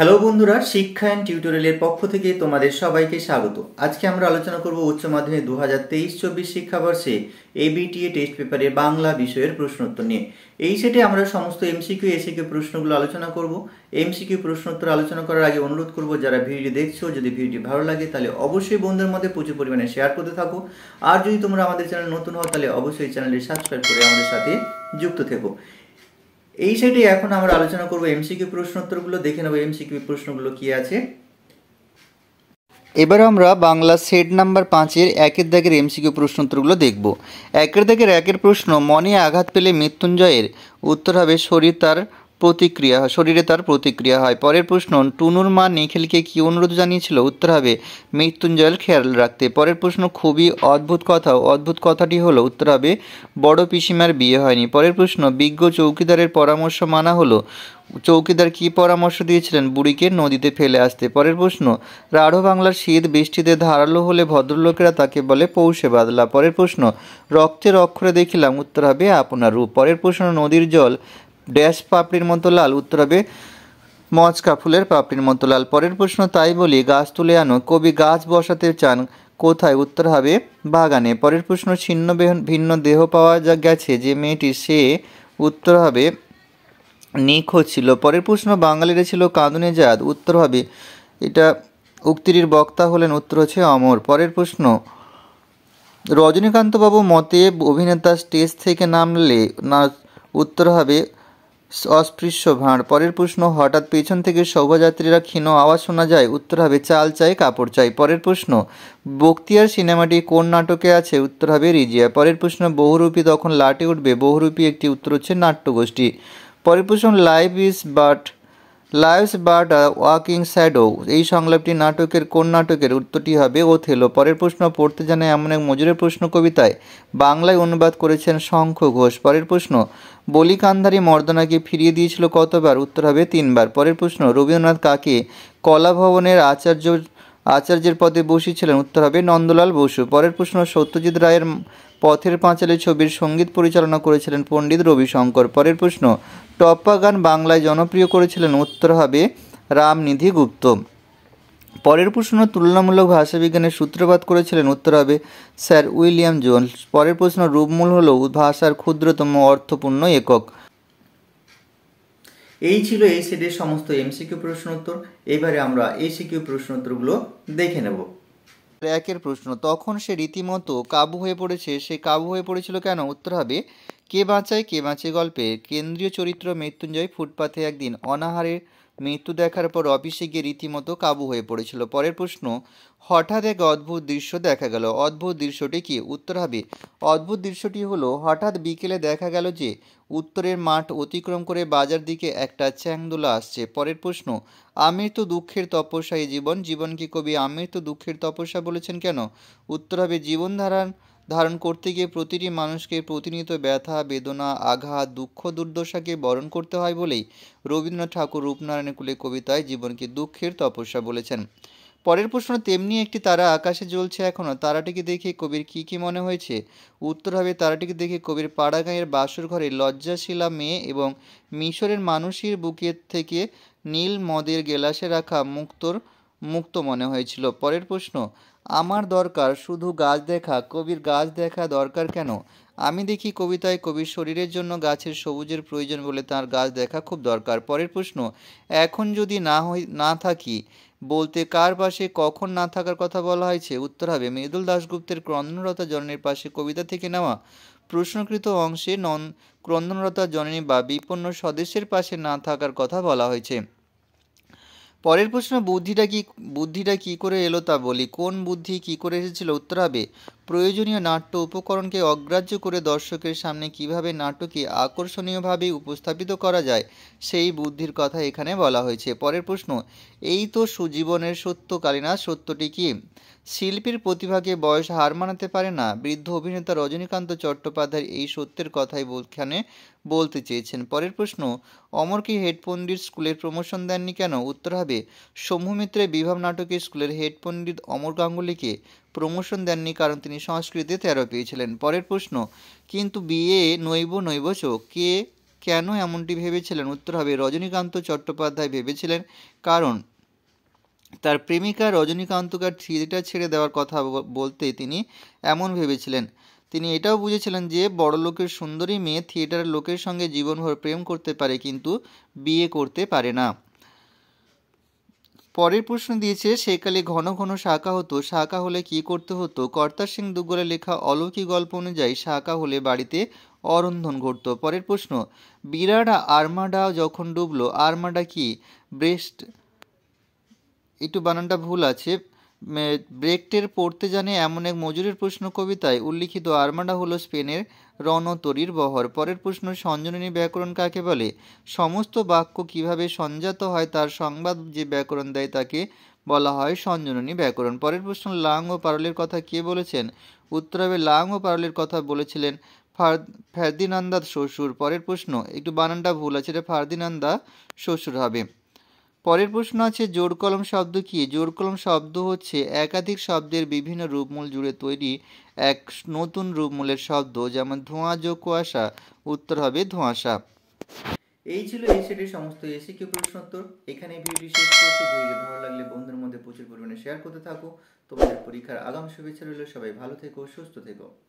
hello বন্ধুরা শিক্ষা and টিউটোরিয়ালের পক্ষ থেকে তোমাদের সবাইকে স্বাগত আজকে আমরা আলোচনা করব উচ্চ মাধ্যমিক দু হাজার তেইশ চব্বিশ শিক্ষাবর্ষে এবিটিএ টেস্ট পেপারের বাংলা বিষয়ের প্রশ্নোত্তর নিয়ে এই সেটে আমরা সমস্ত এমসিকিউ এসিকিউ প্রশ্নগুলো আলোচনা করব এমসিকিউ প্রশ্নোত্তর আলোচনা করার আগে অনুরোধ করব যারা ভিডিওটি দেখছো যদি ভিডিওটি ভালো লাগে তাহলে অবশ্যই বন্ধুদের মধ্যে প্রচুর পরিমাণে শেয়ার করতে থাকো আর যদি তোমরা আমাদের চ্যানেল নতুন হও তাহলে অবশ্যই চ্যানেলটি সাবস্ক্রাইব করে আমাদের সাথে যুক্ত থেকো এই সাইডে এখন আমরা আলোচনা করব এমসিকিউ উত্তরগুলো দেখে নেব এমসিকিউ প্রশ্নগুলো কি আছে এবার আমরা বাংলা সেট নাম্বার পাঁচের একের দাগের এমসিকিউ প্রশ্নোত্তরগুলো দেখব একের দাগের একের প্রশ্ন মনে আঘাত পেলে মৃত্যুঞ্জয়ের উত্তর হবে শরীর তার প্রতিক্রিয়া শরীরে তার প্রতিক্রিয়া হয় পরের প্রশ্ন টুনুর মা নিখিলকে কি অনুরোধ জানিয়েছিল উত্তর হবে মৃত্যুঞ্জয়ের খেয়াল রাখতে পরের প্রশ্ন খুবই অদ্ভুত কথা অদ্ভুত কথাটি হলো উত্তর হবে বড় পিসিমার বিয়ে হয়নি পরের প্রশ্ন বিজ্ঞ চৌকিদারের পরামর্শ মানা হলো চৌকিদার কি পরামর্শ দিয়েছিলেন বুড়িকে নদীতে ফেলে আসতে পরের প্রশ্ন রাঢ় বাংলার শীত বৃষ্টিতে ধারালো হলে ভদ্রলোকেরা তাকে বলে পৌষে বাদলা পরের প্রশ্ন রক্তের অক্ষরে দেখিলাম উত্তর হবে আপনার রূপ পরের প্রশ্ন নদীর জল ড্যাশ পাপড়ির মতো লাল উত্তর হবে মচকা ফুলের পাপড়ির মতো লাল পরের প্রশ্ন তাই বলি গাছ তুলে আনো কবি গাছ বসাতে চান কোথায় উত্তর হবে বাগানে পরের প্রশ্ন ছিন্ন ভিন্ন দেহ পাওয়া যা গেছে যে মেয়েটি সে উত্তর হবে নিখোঁজ ছিল পরের প্রশ্ন বাঙালিরা ছিল কাঁদুনে জাত উত্তর হবে এটা উক্তির বক্তা হলেন উত্তর হচ্ছে অমর পরের প্রশ্ন রজনীকান্তবাবু মতে অভিনেতা স্টেজ থেকে নামলে না উত্তর হবে অস্পৃশ্য ভাঁড় পরের প্রশ্ন হঠাৎ পেছন থেকে শোভাযাত্রীরা ক্ষীণ আওয়াজ শোনা যায় উত্তর হবে চাল চাই কাপড় চাই পরের প্রশ্ন বক্তিয়ার সিনেমাটি কোন নাটকে আছে উত্তর হবে রিজিয়া পরের প্রশ্ন বহুরূপী তখন লাটে উঠবে বহুরূপী একটি উত্তর হচ্ছে নাট্যগোষ্ঠী পরের প্রশ্ন life is but life's but walking shadow এই সংলাপটি নাটকের কোন নাটকের উত্তরটি হবে ও থেলো পরের প্রশ্ন পড়তে জানে এমন এক মজুরের প্রশ্ন কবিতায় বাংলায় অনুবাদ করেছেন শঙ্খ ঘোষ পরের প্রশ্ন বলিকান্ধারী মর্দনাকে ফিরিয়ে দিয়েছিল কতবার উত্তর হবে তিনবার পরের প্রশ্ন রবীন্দ্রনাথ কাকে কলাভবনের আচার্য আচার্যের পদে বসিয়েছিলেন উত্তর হবে নন্দলাল বসু পরের প্রশ্ন সত্যজিৎ রায়ের পথের পাঁচালী ছবির সঙ্গীত পরিচালনা করেছিলেন পণ্ডিত রবিশঙ্কর পরের প্রশ্ন টপ্পা গান বাংলায় জনপ্রিয় করেছিলেন উত্তর হবে রামনিধি গুপ্ত পরের প্রশ্ন তুলনামূলক ভাষাবিজ্ঞানের সূত্রপাত করেছিলেন উত্তর হবে স্যার উইলিয়াম জোন পরের প্রশ্ন রূপমূল হল ভাষার ক্ষুদ্রতম অর্থপূর্ণ একক এই ছিল এই সেটের সমস্ত এমসিকিউ প্রশ্নোত্তর এবারে আমরা এসিকিউ প্রশ্নোত্তরগুলো দেখে নেব একের প্রশ্ন তখন সে রীতিমতো কাবু হয়ে পড়েছে সে কাবু হয়ে পড়েছিল কেন উত্তর হবে কে বাঁচায় কে বাঁচে গল্পে কেন্দ্রীয় চরিত্র মৃত্যুঞ্জয় ফুটপাথে একদিন অনাহারে মৃত্যু দেখার পর অফিসে গিয়ে রীতিমতো কাবু হয়ে পড়েছিল পরের প্রশ্ন হঠাৎ এক অদ্ভুত দৃশ্য দেখা গেল অদ্ভুত দৃশ্যটি কি উত্তর হবে অদ্ভুত দৃশ্যটি হলো হঠাৎ বিকেলে দেখা গেল যে উত্তরের মাঠ অতিক্রম করে বাজার দিকে একটা চ্যাংদোলা আসছে পরের প্রশ্ন আমির তো দুঃখের তপস্যায় জীবন জীবন কি কবি আমির তো দুঃখের তপস্যা বলেছেন কেন উত্তর হবে জীবনধারার ধারণ করতে গিয়ে প্রতিটি মানুষকে প্রতিনিয়ত ব্যথা বেদনা আঘাত দুঃখ দুর্দশাকে বরণ করতে হয় বলেই রবীন্দ্রনাথ ঠাকুর রূপনারায়ণ কুলে কবিতায় জীবনকে দুঃখের তপস্যা বলেছেন পরের প্রশ্ন তেমনি একটি তারা আকাশে জ্বলছে এখনও তারাটিকে দেখে কবির কী কী মনে হয়েছে উত্তর হবে তারাটিকে দেখে কবির পাড়াগাঁয়ের বাসর ঘরে লজ্জাশিলা মেয়ে এবং মিশরের মানুষের বুকের থেকে নীল মদের গেলাসে রাখা মুক্তর মুক্ত মনে হয়েছিল পরের প্রশ্ন আমার দরকার শুধু গাছ দেখা কবির গাছ দেখা দরকার কেন আমি দেখি কবিতায় কবির শরীরের জন্য গাছের সবুজের প্রয়োজন বলে তার গাছ দেখা খুব দরকার পরের প্রশ্ন এখন যদি না হই না থাকি বলতে কার পাশে কখন না থাকার কথা বলা হয়েছে উত্তর হবে মৃদুল দাশগুপ্তের ক্রন্দনরতা জননীর পাশে কবিতা থেকে নেওয়া প্রশ্নকৃত অংশে নন ক্রন্দনরতা জননী বা বিপন্ন স্বদেশের পাশে না থাকার কথা বলা হয়েছে পরের প্রশ্ন বুদ্ধিটা কি বুদ্ধিটা কি করে এলো তা বলি কোন বুদ্ধি কি করে এসেছিল উত্তর হবে প্রয়োজনীয় নাট্য উপকরণকে অগ্রাহ্য করে দর্শকের সামনে কিভাবে নাটকে আকর্ষণীয়ভাবে উপস্থাপিত করা যায় সেই বুদ্ধির কথা এখানে বলা হয়েছে পরের প্রশ্ন এই তো সুজীবনের কালিনা সত্যটি কি শিল্পীর প্রতিভাকে বয়স হার মানাতে পারে না বৃদ্ধ অভিনেতা রজনীকান্ত চট্টোপাধ্যায় এই সত্যের কথাই এখানে বলতে চেয়েছেন পরের প্রশ্ন অমরকে হেড স্কুলের প্রমোশন দেননি কেন উত্তর হবে শম্ভুমিত্রের বিভাব নাটকে স্কুলের হেডপণ্ডিত অমর গাঙ্গুলিকে প্রমোশন দেননি কারণ তিনি সংস্কৃতে তেরো পেয়েছিলেন পরের প্রশ্ন কিন্তু বিয়ে নৈব নৈব চোখ কে কেন এমনটি ভেবেছিলেন উত্তর হবে রজনীকান্ত চট্টোপাধ্যায় ভেবেছিলেন কারণ তার প্রেমিকা রজনীকান্তকে থিয়েটার ছেড়ে দেওয়ার কথা বলতে তিনি এমন ভেবেছিলেন তিনি এটাও বুঝেছিলেন যে বড় লোকের সুন্দরী মেয়ে থিয়েটারের লোকের সঙ্গে জীবনভর প্রেম করতে পারে কিন্তু বিয়ে করতে পারে না পরের প্রশ্ন দিয়েছে সেকালে ঘন ঘন শাখা হতো শাখা হলে কি করতে হতো কর্তার সিং দুগ্গলের লেখা অলৌকিক গল্প অনুযায়ী শাখা হলে বাড়িতে অরন্ধন ঘটত পরের প্রশ্ন বিরাট আর্মাডা যখন ডুবলো আর্মাডা কি ব্রেস্ট একটু বানানটা ভুল আছে ব্রেকটের পড়তে জানে এমন এক মজুরের প্রশ্ন কবিতায় উল্লিখিত আরমাডা হলো স্পেনের রণতরীর বহর পরের প্রশ্ন সঞ্জননী ব্যাকরণ কাকে বলে সমস্ত বাক্য কিভাবে সঞ্জাত হয় তার সংবাদ যে ব্যাকরণ দেয় তাকে বলা হয় সঞ্জননী ব্যাকরণ পরের প্রশ্ন লাং ও পারলের কথা কে বলেছেন উত্তর হবে লাং ও পারলের কথা বলেছিলেন ফার্দিনান্দা শ্বশুর পরের প্রশ্ন একটু বানানটা ভুল আছে এটা ফার্দিনান্দা শ্বশুর হবে পরের প্রশ্ন আছে জোর কলম শব্দ কি জোর কলম শব্দ হচ্ছে একাধিক শব্দের বিভিন্ন রূপমূল জুড়ে তৈরি এক নতুন রূপমূলের শব্দ যেমন ধোঁয়া যোগ কুয়াশা উত্তর হবে ধোঁয়াশা এই ছিল এই সমস্ত এসি প্রশ্ন উত্তর এখানে ভিডিওটি শেষ করছি ভিডিও ভালো লাগলে বন্ধুর মধ্যে প্রচুর পরিমাণে শেয়ার করতে থাকো তোমাদের পরীক্ষার আগাম শুভেচ্ছা রইল সবাই ভালো থেকো সুস্থ থেকো